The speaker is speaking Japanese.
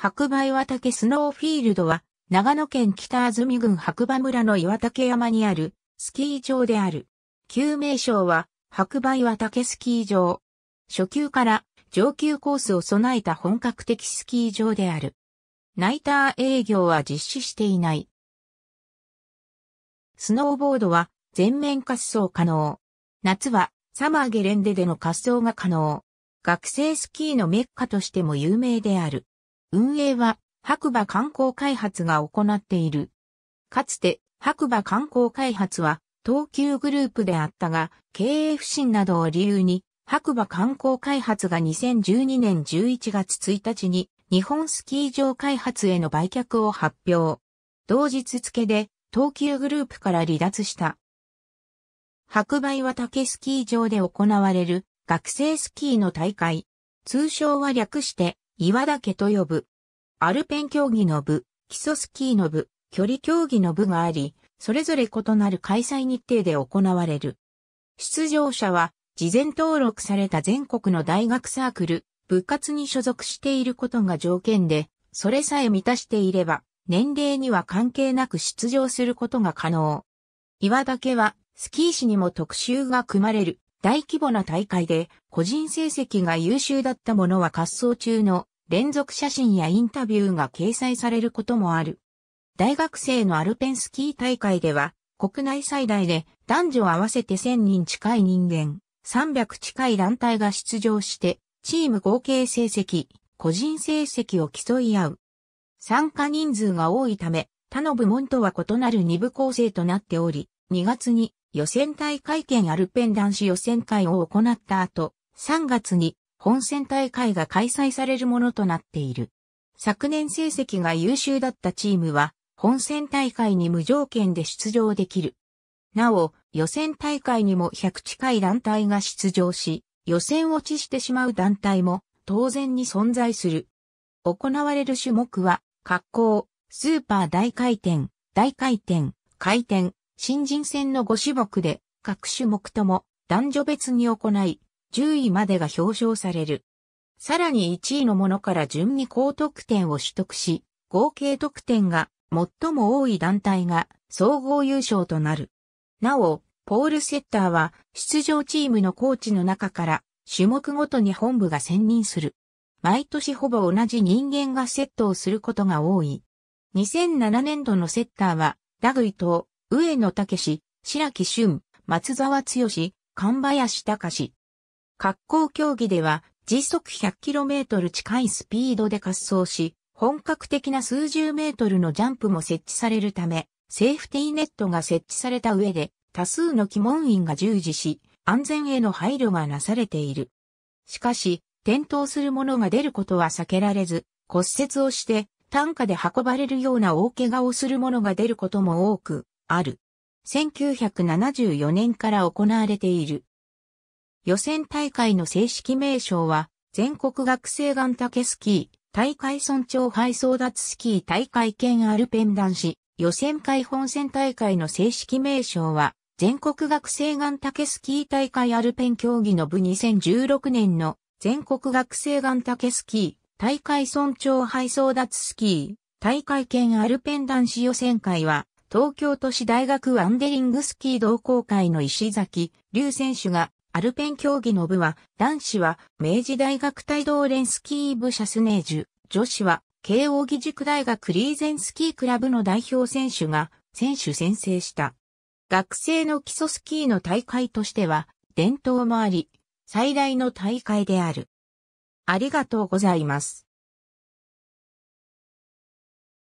白梅岩竹スノーフィールドは、長野県北安住郡白馬村の岩竹山にあるスキー場である。旧名称は、白馬岩竹スキー場。初級から上級コースを備えた本格的スキー場である。ナイター営業は実施していない。スノーボードは全面滑走可能。夏はサマーゲレンデでの滑走が可能。学生スキーのメッカとしても有名である。運営は白馬観光開発が行っている。かつて白馬観光開発は東急グループであったが、経営不振などを理由に白馬観光開発が2012年11月1日に日本スキー場開発への売却を発表。同日付で東急グループから離脱した。白馬岩竹スキー場で行われる学生スキーの大会。通称は略して岩田家と呼ぶ。アルペン競技の部、基礎スキーの部、距離競技の部があり、それぞれ異なる開催日程で行われる。出場者は、事前登録された全国の大学サークル、部活に所属していることが条件で、それさえ満たしていれば、年齢には関係なく出場することが可能。岩田家は、スキー市にも特集が組まれる大規模な大会で、個人成績が優秀だった者は滑走中の連続写真やインタビューが掲載されることもある。大学生のアルペンスキー大会では、国内最大で男女合わせて1000人近い人間、300近い団体が出場して、チーム合計成績、個人成績を競い合う。参加人数が多いため、他の部門とは異なる二部構成となっており、2月に予選大会兼アルペン男子予選会を行った後、3月に本戦大会が開催されるものとなっている。昨年成績が優秀だったチームは、本戦大会に無条件で出場できる。なお、予選大会にも100近い団体が出場し、予選落ちしてしまう団体も当然に存在する。行われる種目は、格好、スーパー大回転、大回転、回転、新人戦の5種目で、各種目とも男女別に行い、10位までが表彰される。さらに1位のものから順に高得点を取得し、合計得点が最も多い団体が総合優勝となる。なお、ポールセッターは出場チームのコーチの中から種目ごとに本部が選任する。毎年ほぼ同じ人間がセットをすることが多い。2007年度のセッターは、ラグイ藤、上野武白木俊、松沢剛、神林隆史、滑降競技では時速 100km 近いスピードで滑走し、本格的な数十メートルのジャンプも設置されるため、セーフティーネットが設置された上で、多数の機門員が従事し、安全への配慮がなされている。しかし、転倒する者が出ることは避けられず、骨折をして、担架で運ばれるような大怪我をする者が出ることも多く、ある。1974年から行われている。予選大会の正式名称は、全国学生タケスキー、大会村長杯争奪スキー大会兼アルペン男子、予選会本戦大会の正式名称は、全国学生タケスキー大会アルペン競技の部2016年の全国学生タケスキー、大会村長杯争奪スキー、大会兼アルペン男子予選会は、東京都市大学ワンデリングスキー同好会の石崎、龍選手がアルペン競技の部は、男子は明治大学帯同連スキー部シャスネージュ、女子は慶応義塾大学リーゼンスキークラブの代表選手が選手宣誓した。学生の基礎スキーの大会としては、伝統もあり、最大の大会である。ありがとうございます。